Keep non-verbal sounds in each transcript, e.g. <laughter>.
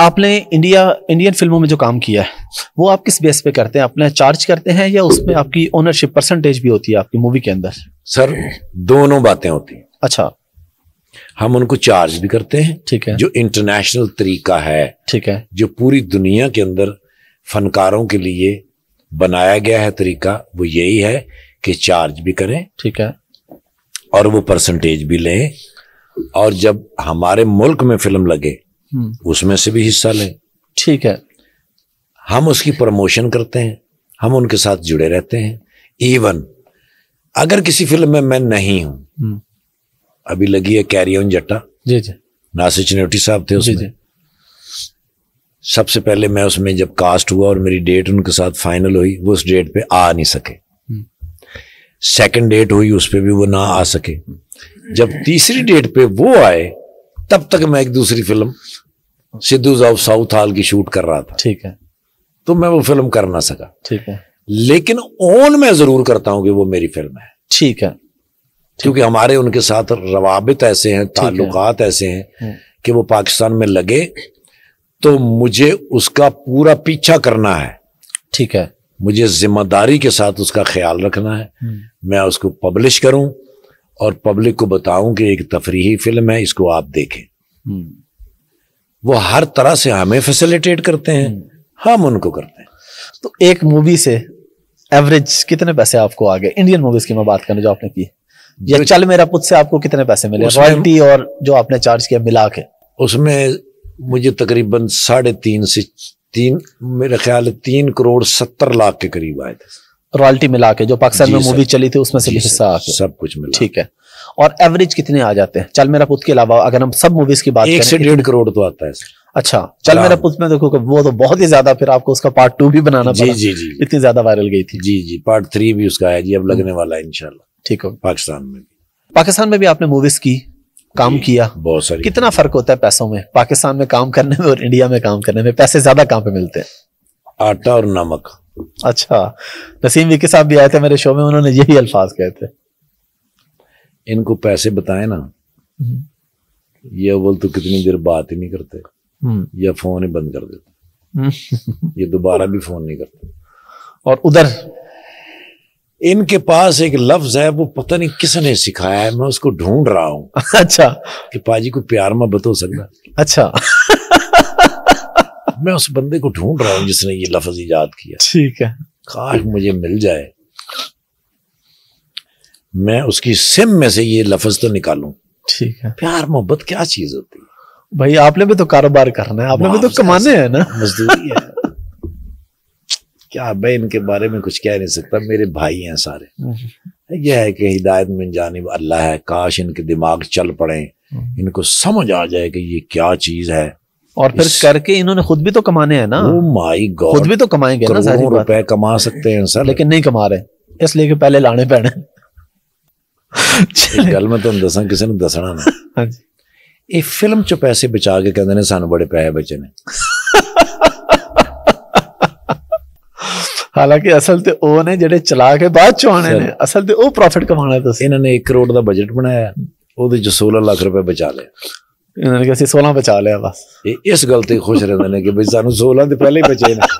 आपने India Indian फिल्मों में जो काम किया है वो आप किस बेस पे करते हैं आपने चार्ज करते हैं या उसमें आपकी ओनरशिप परसेंटेज भी होती है आपकी मूवी के अंदर सर दोनों बातें होती हैं अच्छा हम उनको चार्ज भी करते हैं ठीक है जो इंटरनेशनल तरीका है ठीक है जो पूरी दुनिया के अंदर फनकारों के लिए बनाया गया है तरीका वो यही है कि चार्ज भी करें ठीक है और वो परसेंटेज भी लें और जब हमारे मुल्क में फिल्म लगे हम्म। उसमें से भी हिस्सा लें ठीक है हम उसकी प्रमोशन करते हैं हम उनके साथ जुड़े रहते हैं इवन अगर किसी फिल्म में मैं नहीं हूं हम्म। अभी लगी है कैरी ऑन जट्टा जी जी नासिर चिनोटी साहब थे उसमें जी सबसे पहले मैं उसमें जब कास्ट हुआ और मेरी डेट उनके साथ फाइनल हुई वो उस डेट पे आ नहीं सके सेकंड हम्म। डेट हुई उस पर भी वो ना आ सके जब तीसरी डेट पे वो आए तब तक मैं एक दूसरी film Sidhus of Southall की शूट कर रहा था ठीक है तो मैं वो फिल्म कर ना सका ठीक है लेकिन ओन मैं जरूर करता हूं कि वो मेरी फिल्म है ठीक है क्योंकि हमारे उनके साथ रवाबित ऐसे हैं ताल्लुकात ऐसे हैं हम्म। कि वो पाकिस्तान में लगे तो मुझे उसका पूरा पीछा करना है ठीक है मुझे जिम्मेदारी के साथ उसका ख्याल रखना है हम्म। मैं उसको पब्लिश करूं और पब्लिक को बताऊं कि एक तफरी फिल्म है इसको आप देखें हम्म। वो हर तरह से हमें फैसिलिटेट करते हैं हम्म। हम उनको करते हैं तो एक मूवी से एवरेज कितने पैसे आपको आ गए इंडियन मूवीज की मैं बात करने जो आपने की या चल मेरा पुत से आपको कितने पैसे मिले रॉयल्टी और जो आपने चार्ज किया मिला के उसमें मुझे तकरीबन साढ़े तीन से तीन मेरे ख्याल तीन करोड़ सत्तर लाख के करीब आए थे रॉयल्टी मिला के जो पाकिस्तान में मूवी चली थी उसमें से भी हिस्सा आके सब कुछ मिला ठीक है और एवरेज कितने आ जाते हैं चल मेरा पुत के अलावा अगर हम सब मूवीज की बात एक से डेढ़ करोड़ तो आता है अच्छा चल मेरा पुत में देखो वो तो बहुत ही ज्यादा फिर आपको उसका पार्ट टू भी बनाना जी जी जी इतनी ज्यादा वायरल गई थी जी जी पार्ट थ्री भी उसका है जी अब लगने वाला है इनशाला ठीक है पाकिस्तान में पाकिस्तान में भी आपने मूवीज की काम किया बहुत सारी कितना फर्क होता है पैसों में पाकिस्तान में काम करने में और इंडिया में काम करने में पैसे ज्यादा कहाँ पे मिलते हैं आटा और नमक अच्छा नसीम विकी साहब भी आए थे मेरे शो में उन्होंने यही अल्फाज कहे थे इनको पैसे बताए ना हम्म। ये बोल तो कितनी देर बात ही नहीं करते हम्म। या फोन ही बंद कर देते ये दोबारा भी फोन नहीं करते और उधर इनके पास एक लफ्ज है वो पता नहीं किसने सिखाया है मैं उसको ढूंढ रहा हूं <laughs> अच्छा कि पाजी को प्यार में बतो सकता अच्छा <laughs> मैं उस बंदे को ढूंढ रहा हूँ जिसने ये लफज ईजाद किया ठीक है काश मुझे मिल जाए मैं उसकी सिम में से ये लफज तो निकालू ठीक है प्यार मोहब्बत क्या चीज होती है भाई आपने भी तो कारोबार करना है आपने भी तो कमाने हैं ना मजदूरी है क्या मैं इनके बारे में कुछ कह नहीं सकता मेरे भाई हैं सारे यह है कि हिदायत में जानब अल्लाह है काश इनके दिमाग चल पड़े हम्म। इनको समझ आ जाए कि ये क्या चीज़ है और फिर करके इन्होंने खुद भी तो कमाने हैं ना माय oh गॉड खुद भी तो कमाएंगे ना सारी रुपए कमा सकते हैं सर लेकिन नहीं कमा रहे इसलिए कि पहले लाने पैने गल में तुम दसा किसी ने दसना ना हाँ ये फिल्म च पैसे बचा के कहते हैं बड़े पैसे बचे ने हालांकि असल तो वह ने जो चला के बाद चो आने असल तो प्रॉफिट कमाने एक करोड़ का बजट बनाया वो सोलह लख रुपये बचा लिया ਇਹਨਾਂ ਨੇ ਕਿਹਾ ਅਸੀਂ 16 ਬਚਾ ਲਿਆ ਬਸ ਇਸ ਗੱਲ ਤੇ ਖੁਸ਼ ਰਹਿੰਦੇ ਨੇ ਕਿ ਸਾਨੂੰ 16 ਦੇ ਪਹਿਲੇ ਹੀ ਬਚੇ ਨੇ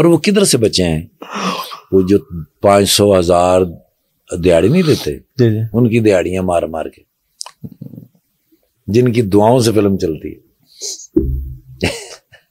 और वो किधर से बचे हैं वो जो पांच सौ हजार दिहाड़ी नहीं देते उनकी दिहाड़ियां मार मार के जिनकी दुआओं से फिल्म चलती है